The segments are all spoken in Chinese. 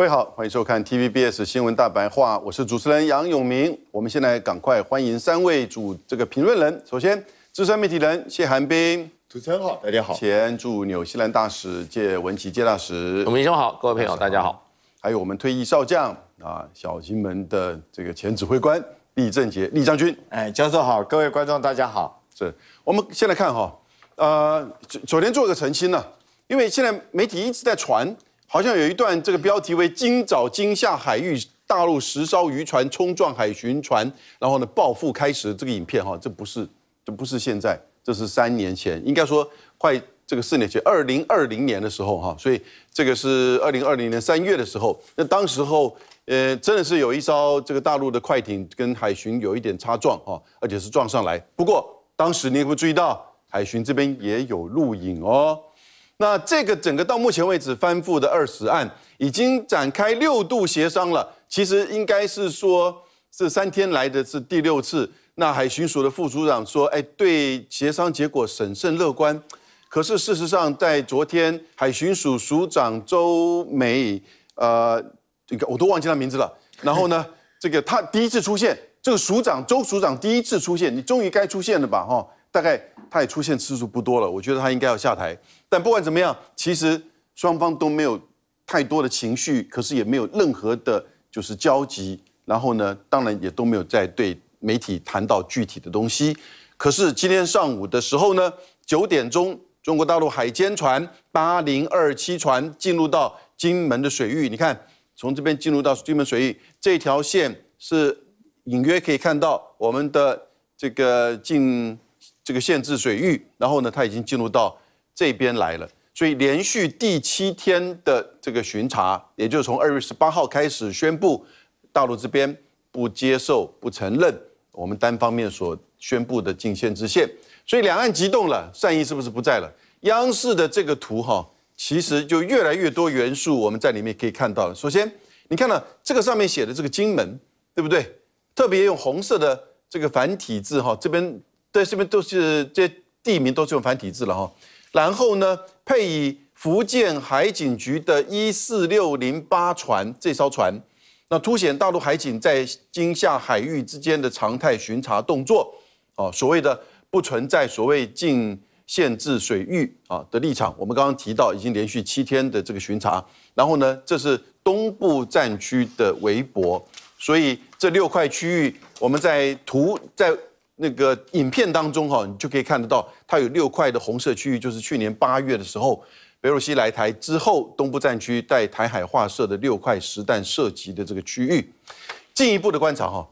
各位好，欢迎收看 TVBS 新闻大白话，我是主持人杨永明。我们现在赶快欢迎三位主这个评论人。首先，资深媒体人谢寒冰，主持人好，大家好。前驻纽西兰大使谢文琪谢大使，我明兄好，各位朋友大家好。还有我们退役少将啊，小金门的这个前指挥官李正杰李将军，哎，教授好，各位观众大家好。是我们先来看哈，呃，昨天做一个澄清呢，因为现在媒体一直在传。好像有一段，这个标题为“今早今吓海域大陆十艘渔船冲撞海巡船”，然后呢，报复开始。这个影片哈，这不是，这不是现在，这是三年前，应该说快这个四年前，二零二零年的时候哈。所以这个是二零二零年三月的时候，那当时候，呃，真的是有一艘这个大陆的快艇跟海巡有一点擦撞哈，而且是撞上来。不过当时没有注意到，海巡这边也有录影哦。那这个整个到目前为止翻覆的二十案，已经展开六度协商了。其实应该是说，是三天来的，是第六次。那海巡署的副署长说：“哎，对协商结果审慎乐观。”可是事实上，在昨天，海巡署署长周美，呃，这个我都忘记他名字了。然后呢，这个他第一次出现，这个署长周署长第一次出现，你终于该出现了吧？哈。大概他也出现次数不多了，我觉得他应该要下台。但不管怎么样，其实双方都没有太多的情绪，可是也没有任何的，就是交集。然后呢，当然也都没有在对媒体谈到具体的东西。可是今天上午的时候呢，九点钟，中国大陆海监船八零二七船进入到金门的水域。你看，从这边进入到金门水域，这条线是隐约可以看到我们的这个进。这个限制水域，然后呢，它已经进入到这边来了，所以连续第七天的这个巡查，也就是从二月十八号开始宣布，大陆这边不接受、不承认我们单方面所宣布的禁限制线，所以两岸激动了，善意是不是不在了？央视的这个图哈，其实就越来越多元素，我们在里面可以看到。首先，你看到这个上面写的这个金门，对不对？特别用红色的这个繁体字哈，这边。对，这边都是这些地名都是用繁体字了哈。然后呢，配以福建海警局的“一四六零八”船这艘船，那凸显大陆海警在今夏海域之间的常态巡查动作。哦，所谓的不存在所谓禁限制水域啊的立场。我们刚刚提到已经连续七天的这个巡查。然后呢，这是东部战区的微博，所以这六块区域我们在图在。那个影片当中哈，你就可以看得到，它有六块的红色区域，就是去年八月的时候，北鲁西来台之后，东部战区在台海划设的六块实弹射击的这个区域。进一步的观察哈，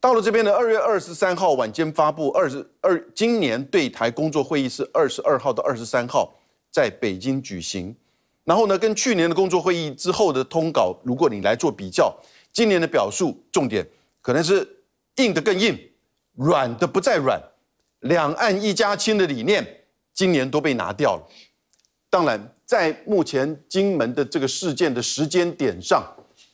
到了这边的二月二十三号晚间发布，二十二今年对台工作会议是二十二号到二十三号在北京举行。然后呢，跟去年的工作会议之后的通稿，如果你来做比较，今年的表述重点可能是硬的更硬。软的不再软，两岸一家亲的理念今年都被拿掉了。当然，在目前金门的这个事件的时间点上，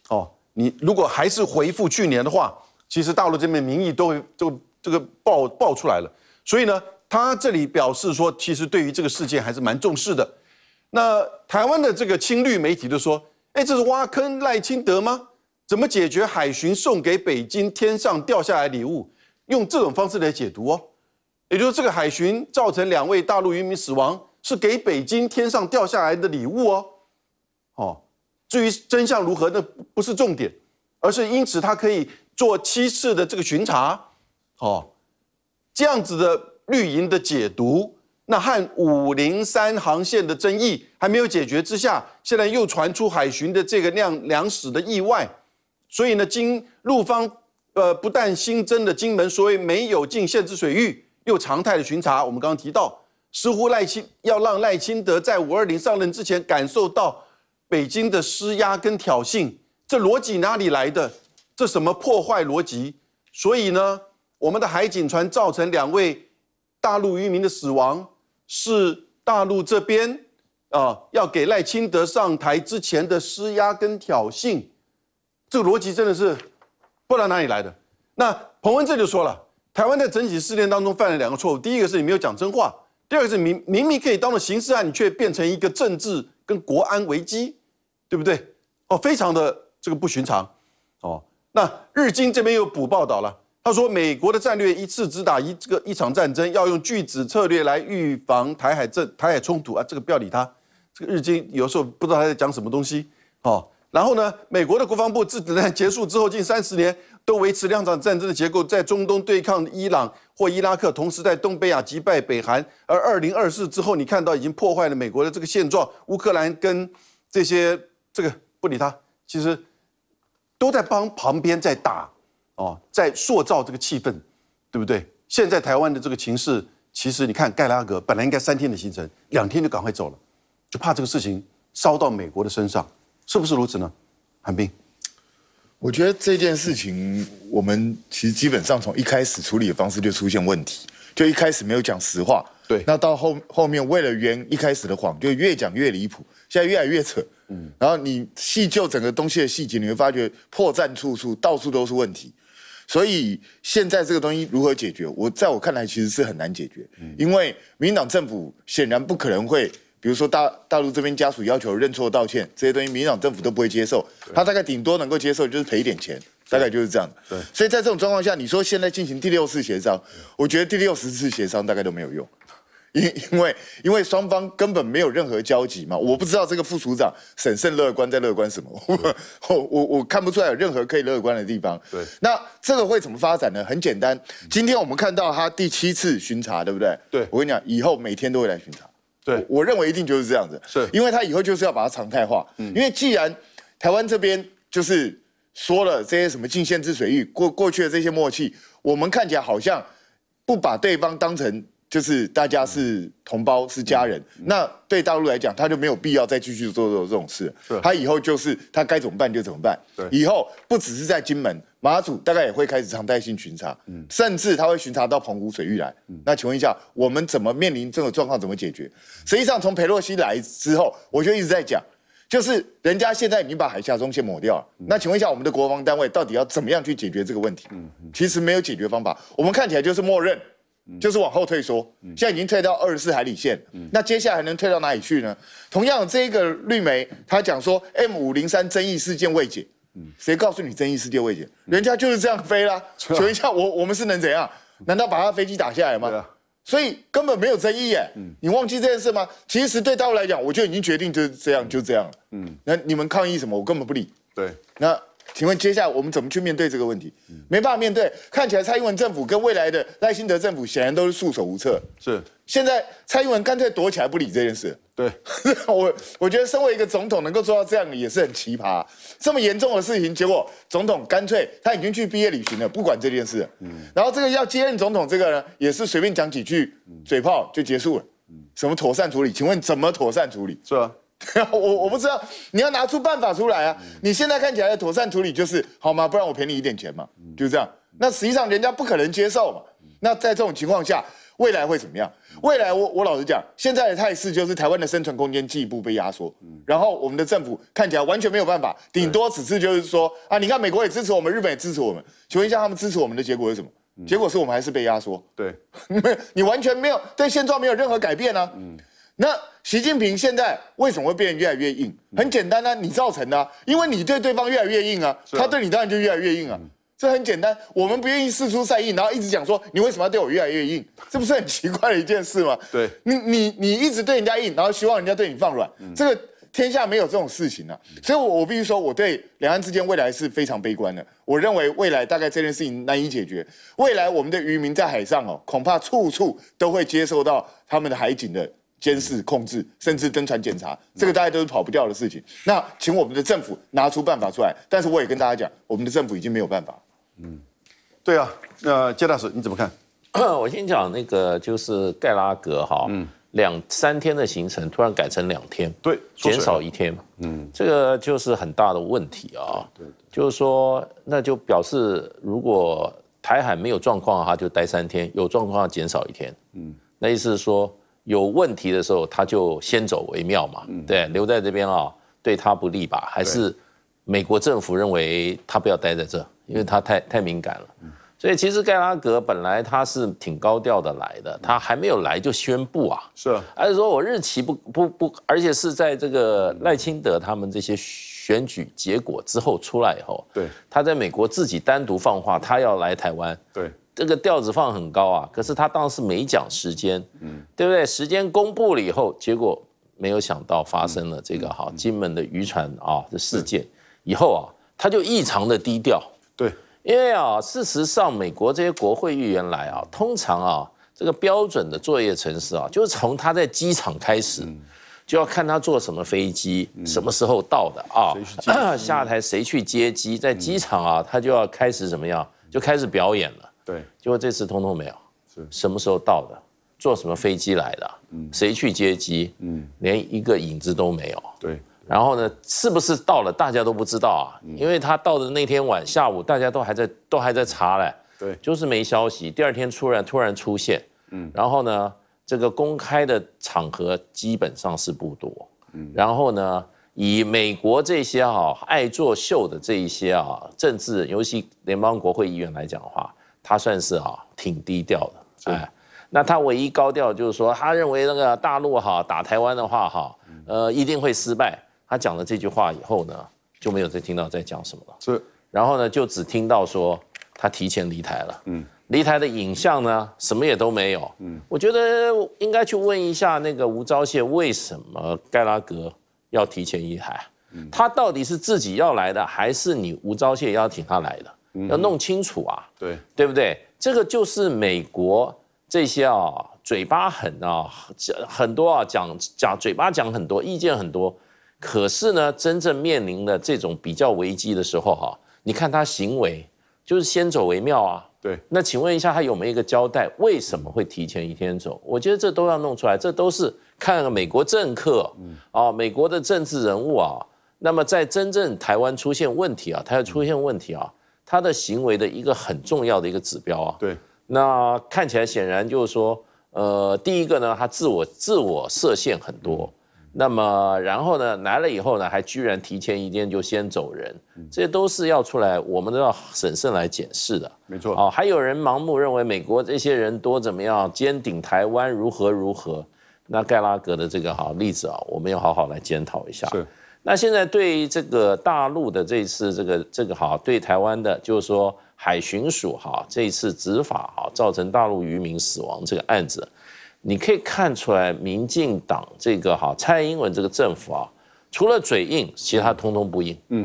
哦，你如果还是回复去年的话，其实大陆这边民意都都这个爆爆出来了。所以呢，他这里表示说，其实对于这个事件还是蛮重视的。那台湾的这个亲绿媒体就说：“哎，这是挖坑赖清德吗？怎么解决海巡送给北京天上掉下来礼物？”用这种方式来解读哦，也就是这个海巡造成两位大陆渔民死亡，是给北京天上掉下来的礼物哦。哦，至于真相如何，那不是重点，而是因此他可以做七次的这个巡查。哦，这样子的绿营的解读，那和五零三航线的争议还没有解决之下，现在又传出海巡的这个酿粮食的意外，所以呢，经陆方。呃，不但新增的金门，所谓没有进限制水域，又常态的巡查。我们刚刚提到，似乎赖清要让赖清德在五二零上任之前感受到北京的施压跟挑衅，这逻辑哪里来的？这什么破坏逻辑？所以呢，我们的海警船造成两位大陆渔民的死亡，是大陆这边啊要给赖清德上台之前的施压跟挑衅，这个逻辑真的是？不然哪里来的？那彭文正就说了，台湾在整体事件当中犯了两个错误，第一个是你没有讲真话，第二个是明明明可以当做刑事案，你却变成一个政治跟国安危机，对不对？哦，非常的这个不寻常，哦。那日经这边又补报道了，他说美国的战略一次只打一这个一场战争，要用拒止策略来预防台海政台海冲突啊，这个不要理他。这个日经有时候不知道他在讲什么东西，哦。然后呢？美国的国防部自战弹结束之后近三十年都维持两场战争的结构，在中东对抗伊朗或伊拉克，同时在东北亚击败北韩。而二零二四之后，你看到已经破坏了美国的这个现状。乌克兰跟这些这个不理他，其实都在帮旁边在打哦，在塑造这个气氛，对不对？现在台湾的这个情势，其实你看盖拉格本来应该三天的行程，两天就赶快走了，就怕这个事情烧到美国的身上。是不是如此呢，韩冰？我觉得这件事情，我们其实基本上从一开始处理的方式就出现问题，就一开始没有讲实话。对，那到后后面为了圆一开始的谎，就越讲越离谱，现在越来越扯。嗯，然后你细究整个东西的细节，你会发觉破绽处处，到处都是问题。所以现在这个东西如何解决，我在我看来其实是很难解决，因为民党政府显然不可能会。比如说大大陆这边家属要求认错道歉，这些东西民党政府都不会接受，他大概顶多能够接受就是赔一点钱，大概就是这样。对，所以在这种状况下，你说现在进行第六次协商，我觉得第六十次协商大概都没有用，因因为因为双方根本没有任何交集嘛。我不知道这个副署长审慎乐观在乐观什么，我我我看不出来有任何可以乐观的地方。对，那这个会怎么发展呢？很简单，今天我们看到他第七次巡查，对不对？对，我跟你讲，以后每天都会来巡查。对，我认为一定就是这样子，是，因为他以后就是要把它常态化。嗯，因为既然台湾这边就是说了这些什么禁限制水域，过过去的这些默契，我们看起来好像不把对方当成。就是大家是同胞，是家人。那对大陆来讲，他就没有必要再继续做做这种事。他以后就是他该怎么办就怎么办。对，以后不只是在金门、马祖，大概也会开始常态性巡查，甚至他会巡查到澎湖水域来。那请问一下，我们怎么面临这种状况？怎么解决？实际上，从佩洛西来之后，我就一直在讲，就是人家现在已经把海峡中线抹掉了。那请问一下，我们的国防单位到底要怎么样去解决这个问题？其实没有解决方法，我们看起来就是默认。就是往后退缩，现在已经退到二十四海里线，那接下来还能退到哪里去呢？同样，这一个绿媒他讲说，M 五零三争议事件未解，谁告诉你争议事件未解？人家就是这样飞啦，请问一下我我们是能怎样？难道把他飞机打下来吗？所以根本没有争议耶，你忘记这件事吗？其实对大陆来讲，我就已经决定就是这样，就这样了，嗯，那你们抗议什么？我根本不理，对，那。请问接下来我们怎么去面对这个问题？没办法面对。看起来蔡英文政府跟未来的赖清德政府显然都是束手无策。是。现在蔡英文干脆躲起来不理这件事。对。我我觉得身为一个总统能够做到这样也是很奇葩。这么严重的事情，结果总统干脆他已经去毕业旅行了，不管这件事。嗯。然后这个要接任总统这个呢，也是随便讲几句嘴炮就结束了。嗯。什么妥善处理？请问怎么妥善处理？是啊。我我不知道，你要拿出办法出来啊！你现在看起来的妥善处理就是好吗？不然我赔你一点钱嘛，就是这样。那实际上人家不可能接受嘛。那在这种情况下，未来会怎么样？未来我我老实讲，现在的态势就是台湾的生存空间进一步被压缩。然后我们的政府看起来完全没有办法，顶多此次就是说啊，你看美国也支持我们，日本也支持我们。请问一下，他们支持我们的结果是什么？结果是我们还是被压缩？对，没 你完全没有对现状没有任何改变啊。嗯。那习近平现在为什么会变得越来越硬？很简单呢，你造成的，因为你对对方越来越硬啊，他对你当然就越来越硬啊。这很简单，我们不愿意示出善意，然后一直讲说你为什么要对我越来越硬？这不是很奇怪的一件事吗？对，你你你一直对人家硬，然后希望人家对你放软，这个天下没有这种事情啊。所以，我我必须说，我对两岸之间未来是非常悲观的。我认为未来大概这件事情难以解决。未来我们的渔民在海上哦，恐怕处处都会接受到他们的海警的。监视、控制，甚至登船检查，这个大家都是跑不掉的事情。那请我们的政府拿出办法出来。但是我也跟大家讲，我们的政府已经没有办法。嗯，对啊，那杰大使你怎么看？我先讲那个，就是盖拉格哈，嗯，两三天的行程突然改成两天，对，减少一天，嗯，这个就是很大的问题啊。对，就是说，那就表示如果台海没有状况，话，就待三天；有状况，减少一天。嗯，那意思是说。有问题的时候，他就先走为妙嘛。对，留在这边啊，对他不利吧？还是美国政府认为他不要待在这，因为他太太敏感了。所以其实盖拉格本来他是挺高调的来的，他还没有来就宣布啊，是，而是说我日期不不不，而且是在这个赖清德他们这些选举结果之后出来以后，对，他在美国自己单独放话，他要来台湾，对。这个调子放很高啊，可是他当时没讲时间，嗯，对不对？时间公布了以后，结果没有想到发生了这个哈金门的渔船啊的事件，以后啊他就异常的低调，对，因为啊事实上美国这些国会议员来啊，通常啊这个标准的作业程式啊，就是从他在机场开始，就要看他坐什么飞机，什么时候到的啊，下台谁去接机，在机场啊他就要开始怎么样，就开始表演了。对，结果这次通通没有，是，什么时候到的？坐什么飞机来的？嗯，谁去接机？嗯，连一个影子都没有。对，然后呢？是不是到了？大家都不知道啊，因为他到的那天晚下午，大家都还在都还在查嘞。对，就是没消息。第二天突然突然出现，嗯，然后呢？这个公开的场合基本上是不多，嗯，然后呢？以美国这些啊爱作秀的这一些啊政治，尤其联邦国会议员来讲的话。他算是哈挺低调的，哎，那他唯一高调就是说，他认为那个大陆哈打台湾的话哈，呃一定会失败。他讲了这句话以后呢，就没有再听到在讲什么了。是，然后呢，就只听到说他提前离台了。嗯，离台的影像呢，什么也都没有。嗯，我觉得应该去问一下那个吴钊燮，为什么盖拉格要提前离台？他到底是自己要来的，还是你吴钊燮邀请他来的？要弄清楚啊，对对不对？这个就是美国这些啊，嘴巴狠啊，讲很多啊，讲讲嘴巴讲很多，意见很多。可是呢，真正面临的这种比较危机的时候，哈，你看他行为就是先走为妙啊。对，那请问一下，他有没有一个交代？为什么会提前一天走？我觉得这都要弄出来，这都是看美国政客，嗯，哦，美国的政治人物啊。那么在真正台湾出现问题啊，他要出现问题啊。他的行为的一个很重要的一个指标啊，对，那看起来显然就是说，呃，第一个呢，他自我自我设限很多，那么然后呢，来了以后呢，还居然提前一天就先走人，这些都是要出来，我们都要审慎来检视的，没错。哦，还有人盲目认为美国这些人多怎么样，坚顶台湾如何如何，那盖拉格的这个好例子啊，我们要好好来检讨一下。是。那现在对这个大陆的这次这个这个好，对台湾的，就是说海巡署哈，这一次执法哈，造成大陆渔民死亡这个案子，你可以看出来，民进党这个哈蔡英文这个政府啊，除了嘴硬，其他通通不硬。嗯，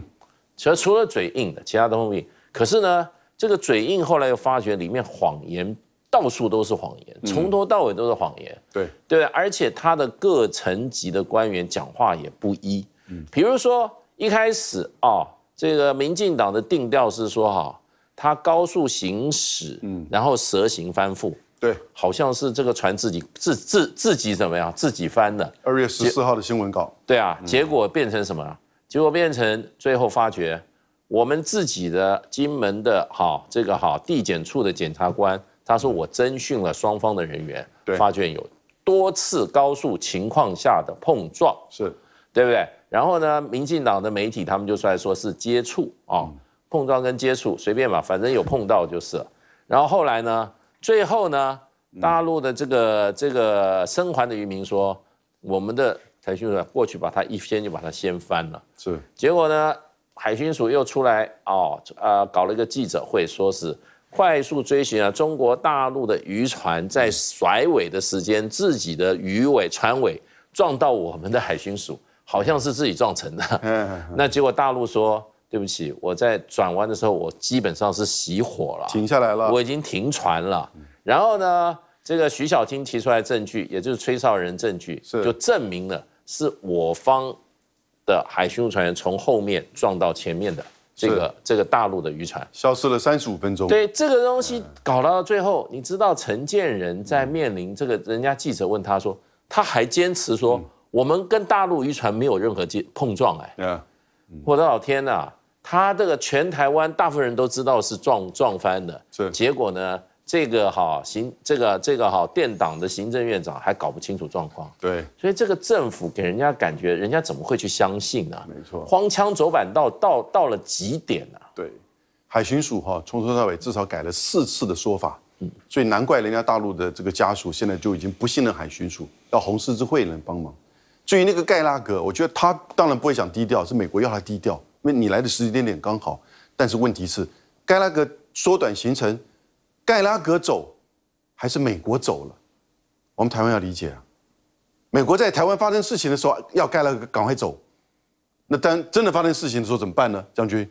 其实除了嘴硬的，其他都硬。可是呢，这个嘴硬后来又发觉里面谎言到处都是谎言，从头到尾都是谎言。对对，而且他的各层级的官员讲话也不一。比如说一开始啊，这个民进党的定调是说哈，他高速行驶，嗯，然后蛇形翻覆，对，好像是这个船自己自自自己怎么样，自己翻的。二月十四号的新闻稿，对啊，结果变成什么结果变成最后发觉，我们自己的金门的哈这个哈地检处的检察官他说我征询了双方的人员，对，发现有多次高速情况下的碰撞，是，对不对？然后呢，民进党的媒体他们就出来说是接触啊，碰撞跟接触随便吧，反正有碰到就是了。然后后来呢，最后呢，大陆的这个这个生还的渔民说，我们的海巡署过去把它一掀就把它掀翻了。是。结果呢，海巡署又出来哦，呃，搞了一个记者会，说是快速追寻啊，中国大陆的渔船在甩尾的时间，自己的鱼尾船尾撞到我们的海巡署。好像是自己撞沉的，那结果大陆说对不起，我在转弯的时候，我基本上是熄火了，停下来了，我已经停船了。然后呢，这个徐小清提出来证据，也就是吹哨人证据，就证明了是我方的海巡船员从后面撞到前面的这个这个大陆的渔船，消失了三十五分钟。对这个东西搞到最后，你知道陈建仁在面临这个，人家记者问他说，他还坚持说。我们跟大陆渔船没有任何接碰撞哎，我的老天呐，他这个全台湾大部分人都知道是撞撞翻的，是结果呢？这个哈行，这个这个哈，电党的行政院长还搞不清楚状况，对，所以这个政府给人家感觉，人家怎么会去相信呢？没错，荒腔走板到到到了极点啊！对，海巡署哈从头到尾至少改了四次的说法，嗯，所以难怪人家大陆的这个家属现在就已经不信任海巡署，要红十字会能帮忙。至于那个盖拉格，我觉得他当然不会想低调，是美国要他低调。因为你来的时间点刚好，但是问题是，盖拉格缩短行程，盖拉格走，还是美国走了？我们台湾要理解啊，美国在台湾发生事情的时候，要盖拉格赶快走。那当真的发生事情的时候怎么办呢？将军？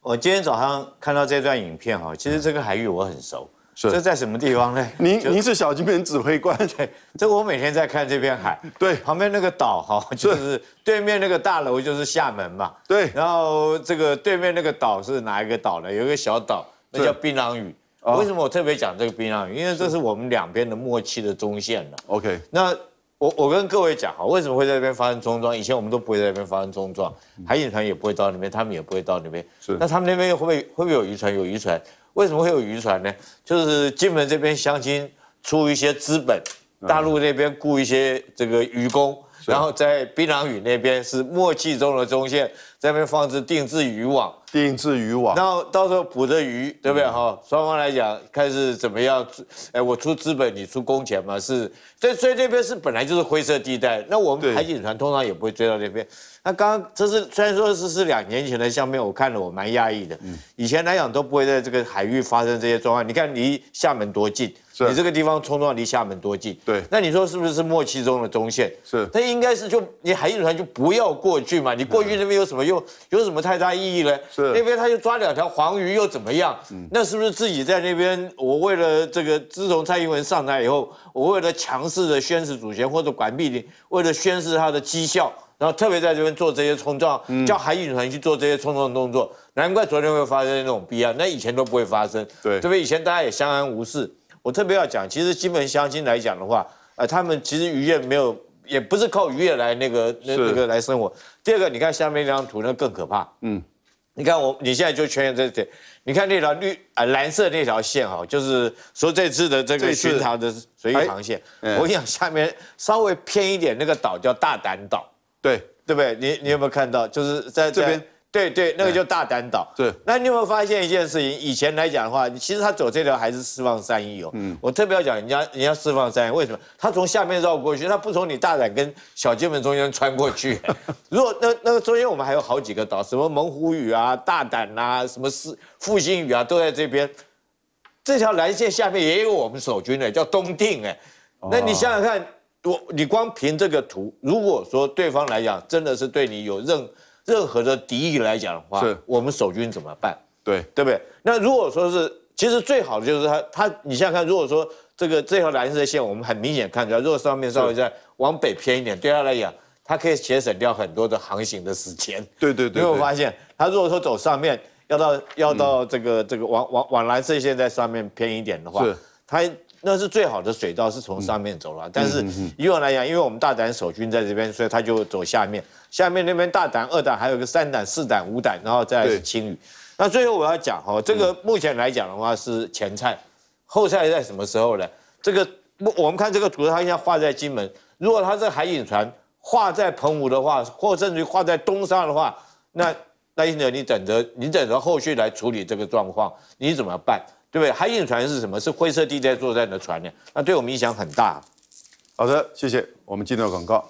我今天早上看到这段影片哈，其实这个海域我很熟。这在什么地方呢？您您是小金门指挥官 对，这我每天在看这片海，对，旁边那个岛哈，就是对面那个大楼就是厦门嘛，对，然后这个对面那个岛是哪一个岛呢？有一个小岛，那叫槟榔屿。为什么我特别讲这个槟榔屿？因为这是我们两边的默契的中线了。OK，那我我跟各位讲哈，为什么会在那边发生冲撞？以前我们都不会在那边发生冲撞，海警船也不会到那边，他们也不会到那边。是，那他们那边会不会会不会有渔船？有渔船？为什么会有渔船呢？就是金门这边乡亲出一些资本，大陆那边雇一些这个渔工。然后在槟榔屿那边是默契中的中线，这边放置定制渔网，定制渔网。然后到时候捕着鱼，对不对哈？双方来讲，看是怎么样，哎，我出资本，你出工钱嘛？是，所以所以这边是本来就是灰色地带。那我们海警船通常也不会追到那边。那刚刚这是虽然说是是两年前的相片，我看了我蛮讶抑的。嗯，以前来讲都不会在这个海域发生这些状况。你看离厦门多近。你这个地方冲撞离厦门多近？对，那你说是不是默契中的中线？是，那应该是就你海警船就不要过去嘛，你过去那边有什么用？有什么太大意义呢？是，那边他就抓两条黄鱼又怎么样？嗯，那是不是自己在那边？我为了这个，自从蔡英文上台以后，我为了强势的宣誓主权或者管碧玲，为了宣誓他的绩效，然后特别在这边做这些冲撞，叫海警船去做这些冲撞动作，难怪昨天会发生那种逼案，那以前都不会发生。对，特边以前大家也相安无事。我特别要讲，其实基本相亲来讲的话，啊，他们其实渔业没有，也不是靠渔业来那个、那那个来生活。第二个，你看下面这张图，那更可怕。嗯，你看我，你现在就圈在这里，你看那条绿啊蓝色那条线哈，就是说这次的这个巡航的随意航线。我跟你讲，下面稍微偏一点那个岛叫大胆岛，对对不对？你你有没有看到？就是在这边。对对，那个就大胆岛。对，那你有没有发现一件事情？以前来讲的话，其实他走这条还是释放善意哦。嗯，我特别要讲，人家人家释放善意，为什么？他从下面绕过去，他不从你大胆跟小金门中间穿过去。如果那那个中间我们还有好几个岛，什么猛虎屿啊、大胆啊、什么四复兴屿啊，都在这边。这条蓝线下面也有我们守军呢，叫东定哎。那你想想看，我你光凭这个图，如果说对方来讲，真的是对你有任。任何的敌意来讲的话，我们守军怎么办？对对不对？那如果说是，其实最好的就是他他，你想在看，如果说这个这条蓝色的线，我们很明显看出来，如果上面稍微再往北偏一点，对他来讲，它可以节省掉很多的航行的时间。对对对。有没有发现？他如果说走上面，要到要到这个这个往往往蓝色线在上面偏一点的话，是。那是最好的水道，是从上面走了。但是以往来讲，因为我们大胆守军在这边，所以他就走下面。下面那边大胆、二胆，还有个三胆、四胆、五胆，然后再是青旅。那最后我要讲哦，这个目前来讲的话是前菜，后菜在什么时候呢？这个我我们看这个图，它现在画在金门。如果它是海警船画在澎湖的话，或甚至于画在东沙的话，那那行者，你等着，你等着后续来处理这个状况，你怎么办？对不对？海警船是什么？是灰色地带作战的船呢？那对我们影响很大。好的，谢谢。我们进入广告。